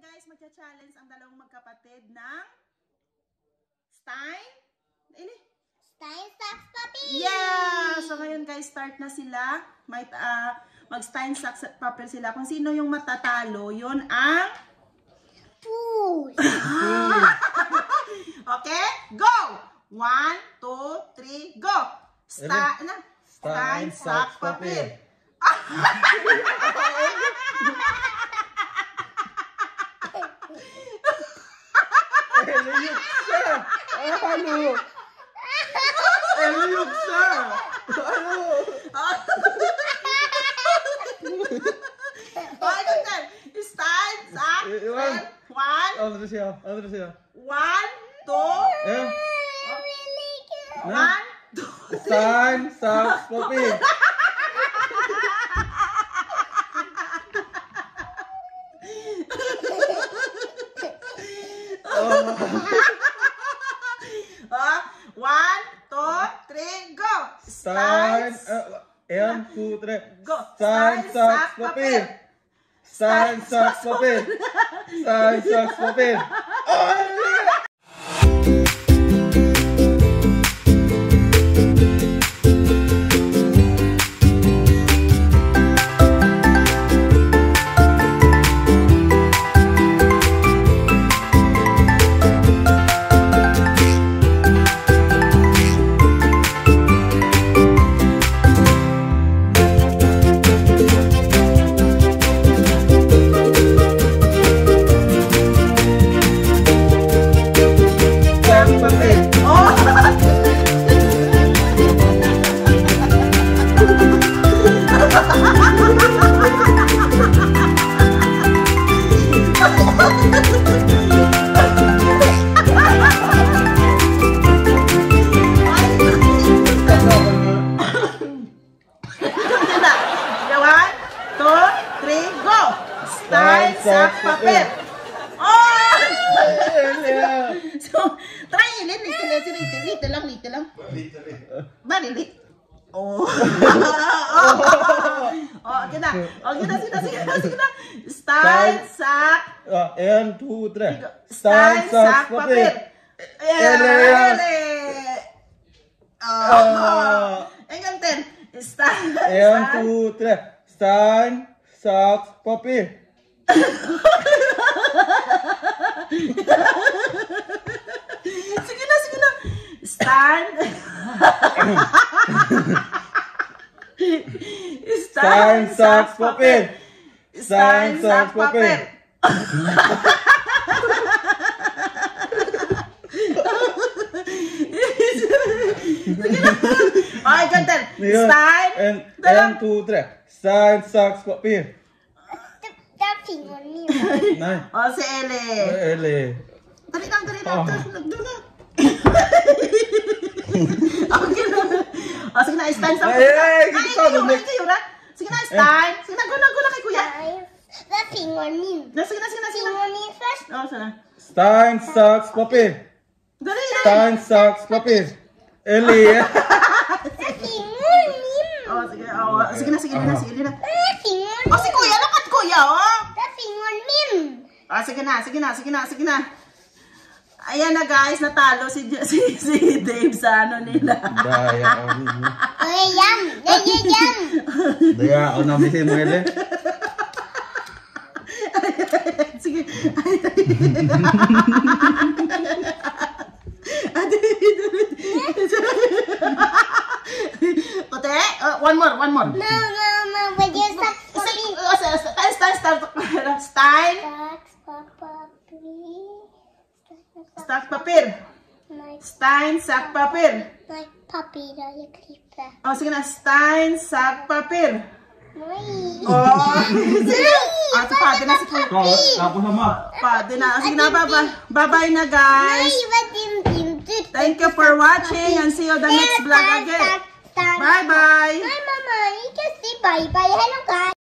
guys, magcha-challenge ang dalawang magkapatid ng Stein? Ili? Stein Socks Papel! Yeah! So ngayon guys, start na sila. May, uh, ah, mag Stein Socks Papel sila. Kung sino yung matatalo, yun ang... Push! okay? Go! One, two, three, go! Sta na? Ano? Ano? Stein Socks Papel! Eliuksa! Ano? Eliuksa! Ano? ano na? Stands up Iwan. and one. Ano na siya? Ano na siya? One, two. Eh? One, two, three. Stand, stop, stopping. oh, one, two, three, go! Stand, uh, ayan, two, Go! Stand, socks, papel! Stand, socks, papel! Oh! One, two, three, go! Style, sack, papel. Oh! so, try ulit. Lito, lito, lito, lito lang, lito lang. Lito, lito. Ba, lito. Oh. oh. Oh, yun na. Oh, yun na, sige na, sige na, sige na. Style, sack. Uh, and two, three. Style, sack, papel. Yeah, ele. Ah. Oh. Stein. En, to, tre. Stein, saks, papir. sige na, sige na. Stein. Stein, saks, papir. Stein, saks, papir. Sige Yun. Stan? And, and two, three. Stan, socks, papir. Dating mo niyo. Nine. O, oh, si Ele. Si Ele. Dali lang, dali lang. Doon na. Okay na. O, sige na, Stan. Ay, ay, ay, kayo na. Sige na, Stan. na, eh. guna, guna kay kuya. Dating mo niyo. Sige na, sige na, sige na. Dating mo first. O, sige na. Stan, socks, papir. Dali, Stein Stan, socks, papir. Ele. awa. Sige, awa. Sige na, sige na, sige na. O ah, si kuya, lapat kuya, o. Oh. Tasingon, Mim. Ah, sige na, sige na, sige na, sige na. Ayan na guys, natalo si si, si Dave sa ano nila. yam, Ayam, dayam. Dayaan na bisin mo ele. Sige. one more, one more. No, no, no. When you stop popping. Stand, stand, stand. Stand. Sak papir. Stein, sak papir. Like papir og klippe. Oh, sige na. Stein, sak papir. Oi. Oh. Ah, sa pwede na si Kuya. Tapos naman. Pwede na. Sige na, bye-bye na guys. Thank you for watching and see you the next vlog again. Bye bye. Bye mamãe. que assim, bye bye. Hello guys.